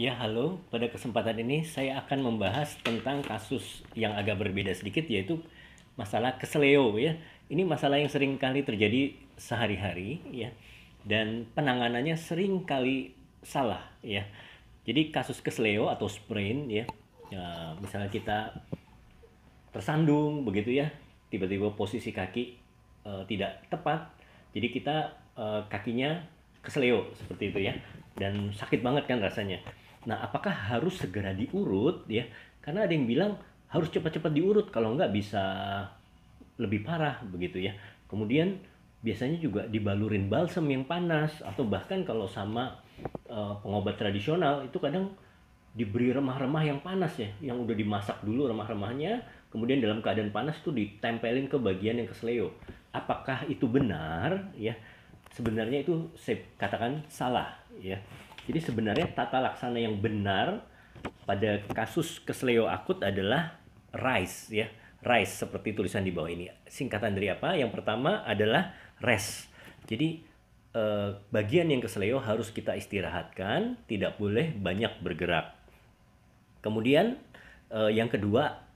Ya, halo. Pada kesempatan ini saya akan membahas tentang kasus yang agak berbeda sedikit yaitu masalah keseleo ya. Ini masalah yang sering kali terjadi sehari-hari ya dan penanganannya sering kali salah ya. Jadi kasus keseleo atau sprain ya. ya misalnya kita tersandung begitu ya, tiba-tiba posisi kaki e, tidak tepat. Jadi kita e, kakinya keseleo seperti itu ya dan sakit banget kan rasanya. Nah, apakah harus segera diurut ya? Karena ada yang bilang harus cepat-cepat diurut kalau nggak bisa lebih parah begitu ya. Kemudian biasanya juga dibalurin balsam yang panas atau bahkan kalau sama uh, pengobat tradisional itu kadang diberi remah-remah yang panas ya, yang udah dimasak dulu remah-remahnya, kemudian dalam keadaan panas itu ditempelin ke bagian yang kesleo. Apakah itu benar ya? Sebenarnya itu saya katakan salah ya. Jadi sebenarnya tata laksana yang benar pada kasus kesleo akut adalah RISE ya. RISE seperti tulisan di bawah ini. Singkatan dari apa? Yang pertama adalah rest. Jadi eh, bagian yang kesleo harus kita istirahatkan, tidak boleh banyak bergerak. Kemudian eh, yang kedua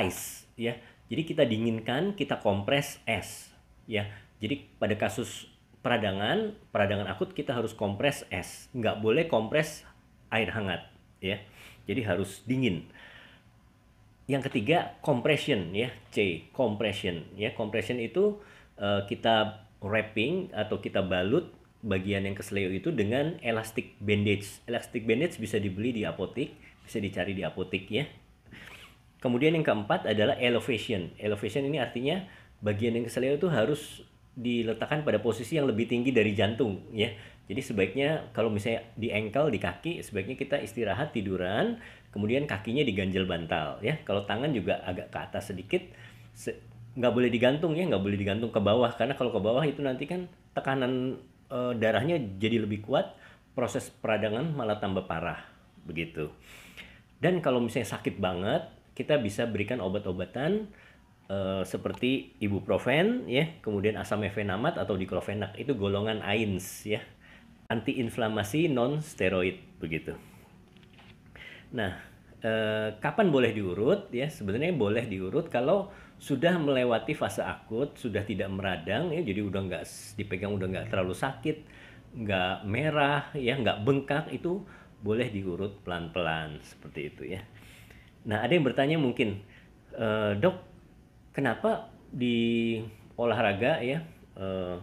ice ya. Jadi kita dinginkan, kita kompres es ya. Jadi pada kasus peradangan peradangan akut kita harus kompres es nggak boleh kompres air hangat ya jadi harus dingin yang ketiga compression ya C compression ya compression itu uh, kita wrapping atau kita balut bagian yang kesleo itu dengan elastic bandage elastic bandage bisa dibeli di apotek bisa dicari di apotek ya kemudian yang keempat adalah elevation elevation ini artinya bagian yang kesleo itu harus diletakkan pada posisi yang lebih tinggi dari jantung ya. Jadi sebaiknya kalau misalnya di engkel di kaki sebaiknya kita istirahat tiduran, kemudian kakinya diganjel bantal ya. Kalau tangan juga agak ke atas sedikit se nggak boleh digantung ya, nggak boleh digantung ke bawah karena kalau ke bawah itu nanti kan tekanan e, darahnya jadi lebih kuat, proses peradangan malah tambah parah begitu. Dan kalau misalnya sakit banget, kita bisa berikan obat-obatan Eh, seperti ibuprofen ya, kemudian asam efenamat atau diklofenak itu golongan AINS ya. Antiinflamasi non steroid begitu. Nah, eh, kapan boleh diurut ya? Sebenarnya boleh diurut kalau sudah melewati fase akut, sudah tidak meradang ya, jadi udah nggak dipegang udah nggak terlalu sakit, nggak merah ya, nggak bengkak itu boleh diurut pelan-pelan seperti itu ya. Nah, ada yang bertanya mungkin, e, dok kenapa di olahraga ya eh,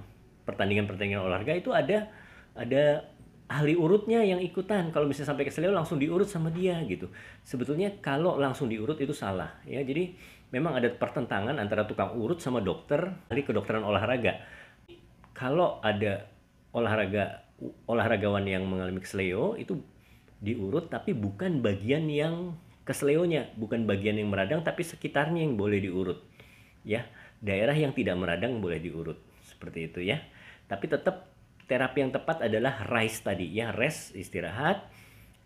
pertandingan-pertandingan olahraga itu ada ada ahli urutnya yang ikutan kalau misalnya sampai ke seleo langsung diurut sama dia gitu sebetulnya kalau langsung diurut itu salah ya jadi memang ada pertentangan antara tukang urut sama dokter ahli kedokteran olahraga kalau ada olahraga olahragawan yang mengalami kesleo itu diurut tapi bukan bagian yang kesleonya bukan bagian yang meradang tapi sekitarnya yang boleh diurut ya daerah yang tidak meradang boleh diurut seperti itu ya tapi tetap terapi yang tepat adalah rice tadi ya rest istirahat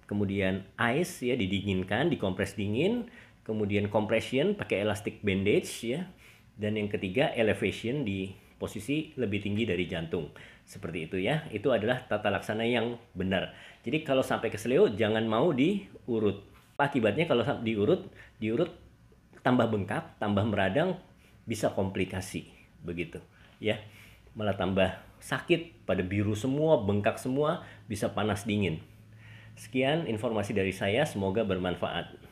kemudian ice ya didinginkan dikompres dingin kemudian compression pakai elastic bandage ya dan yang ketiga elevation di posisi lebih tinggi dari jantung seperti itu ya itu adalah tata laksana yang benar jadi kalau sampai ke seleo jangan mau diurut akibatnya kalau diurut diurut tambah bengkak tambah meradang bisa komplikasi begitu ya malah tambah sakit pada biru semua bengkak semua bisa panas dingin sekian informasi dari saya semoga bermanfaat